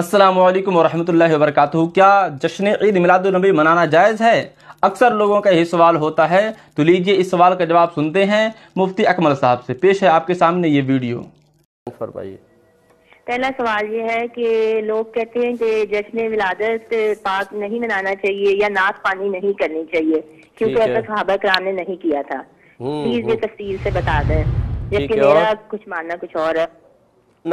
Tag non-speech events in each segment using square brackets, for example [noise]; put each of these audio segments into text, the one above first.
अस्सलाम वालेकुम वरहमतुल्लाहि वबरकातुहू क्या जश्न ईद मिलादुलनबी मनाना जायज़ है अक्सर लोगों का यही सवाल होता है तो लीजिए इस सवाल का जवाब सुनते हैं मुफ्ती अकमल साहब से पेश है आपके सामने ये वीडियो फरमाइए पहला सवाल ये है कि लोग कहते हैं कि जश्न विलादत पाक नहीं मनाना चाहिए या नाक पानी नहीं करनी चाहिए क्योंकि ऐसा सहाबा कराम ने नहीं किया था हम्म, प्लीज ये हम्म। तफसील से बता दें जबकि मेरा कुछ मानना कुछ और है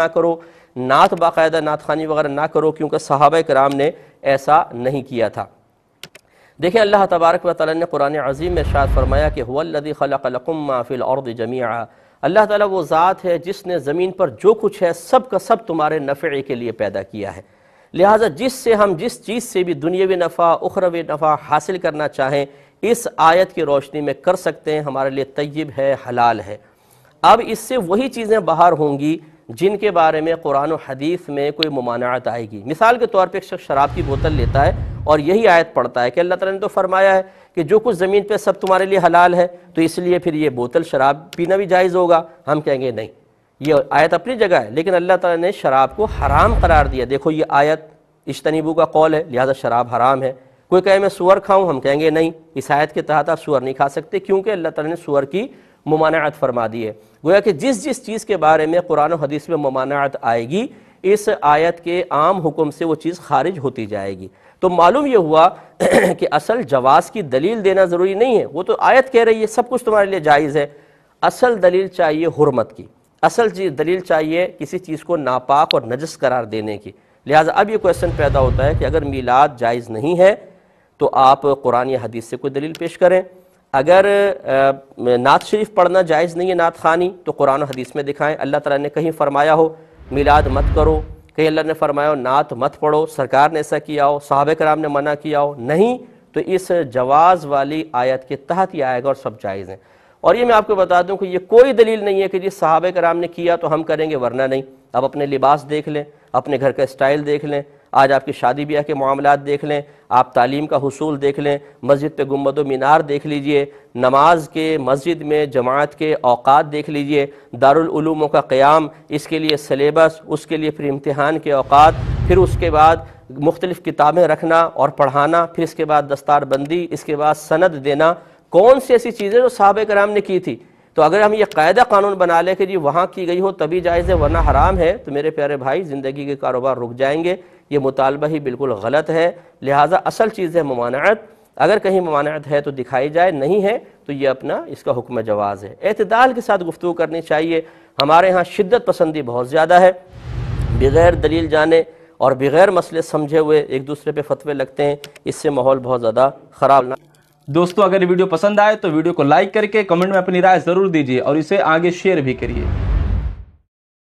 ना करो नात बाकायदा नात खानी वगैरह ना करो क्योंकि सहाब कराम ने ऐसा नहीं किया था देखें अल्लाह तबारक व ने कुरान अजीम में शायद फरमाया कि हुल्लदी खलकलकुम माफिल और जमिया अल्लाह ताला वो ज़ात है जिसने ज़मीन पर जो कुछ है सब का सब तुम्हारे नफ़े के लिए पैदा किया है लिहाजा जिससे हम जिस चीज़ से भी दुनियावी नफ़ा उखरवी नफ़ा हासिल करना चाहें इस आयत की रोशनी में कर सकते हैं हमारे लिए तयब है हलाल है अब इससे वही चीज़ें बाहर होंगी जिनके बारे में कुरान और हदीस में कोई ममानत आएगी मिसाल के तौर पर एक शख्स शराब की बोतल लेता है और यही आयत पढ़ता है कि अल्लाह ताला ने तो फरमाया है कि जो कुछ ज़मीन पर सब तुम्हारे लिए हलाल है तो इसलिए फिर ये बोतल शराब पीना भी जायज़ होगा हम कहेंगे नहीं ये आयत अपनी जगह है लेकिन अल्लाह ताला ने शराब को हराम करार दिया देखो ये आयत इशतनीबू का कौल है लिहाजा शराब हराम है कोई कहे मैं सुअर खाऊं हम कहेंगे नहीं इस आयत के तहत आप सुअर नहीं खा सकते क्योंकि अल्लाह ताला ने सुअर की ममानत फरमा दिए गोया कि जिस जिस चीज़ के बारे में कुरान हदीस में ममानत आएगी इस आयत के आम हुक्म से वो चीज़ खारिज होती जाएगी तो मालूम यह हुआ [clears throat] कि असल जवाज़ की दलील देना ज़रूरी नहीं है वो तो आयत कह रही है सब कुछ तुम्हारे लिए जायज़ है असल दलील चाहिए हरमत की असल दलील चाहिए किसी चीज़ को नापाक और नजस करार देने की लिहाजा अब ये क्वेश्चन पैदा होता है कि अगर मीलाद जायज़ नहीं है तो आप कुरान या हदीस से कोई दलील पेश करें अगर नात शरीफ पढ़ना जायज़ नहीं है नात खानी तो कुरान और हदीस में दिखाएं अल्लाह ताला ने कहीं फरमाया हो मिलाद मत करो कहीं अल्लाह ने फरमाया हो नात मत पढ़ो सरकार ने ऐसा किया हो साहब कराम ने मना किया हो नहीं तो इस जवाज़ वाली आयत के तहत ही आएगा और सब जायज़ हैं और ये मैं आपको बता दूँ कि ये कोई दलील नहीं है कि जी साहब कराम ने किया तो हम करेंगे वरना नहीं आप अपने लिबास देख लें अपने घर का स्टाइल देख लें आज आपकी शादी ब्याह के मामला देख लें आप तालीम का हसूल देख लें मस्जिद पर गुम्बद मीनार देख लीजिए नमाज के मस्जिद में जमात के अवात देख लीजिए दारुलूमों का क़्याम इसके लिए सलेबस उसके लिए फिर इम्तहान के अवात फिर उसके बाद मुख्तलिफ़ किताबें रखना और पढ़ाना फिर इसके बाद दस्तारबंदी इसके बाद सनद देना कौन सी ऐसी चीज़ें जो साहब कराम ने की थी तो अगर हम ये कायदा कानून बना लें कि जी वहाँ की गई हो तभी जायज़ है वरना हराम है तो मेरे प्यारे भाई ज़िंदगी के कारोबार रुक जाएंगे ये मुतालबा ही बिल्कुल गलत है लिहाजा असल चीज़ है ममानत अगर कहीं ममानत है तो दिखाई जाए नहीं है तो ये अपना इसका हुक्म जवाज़ है अतदाल के साथ गुफ्तु करनी चाहिए हमारे यहाँ शिद्दत पसंदी बहुत ज़्यादा है बगैर दलील जाने और बगैर मसले समझे हुए एक दूसरे पर फतवे लगते हैं इससे माहौल बहुत ज़्यादा ख़राब ना दोस्तों अगर वीडियो पसंद आए तो वीडियो को लाइक करके कमेंट में अपनी राय ज़रूर दीजिए और इसे आगे शेयर भी करिए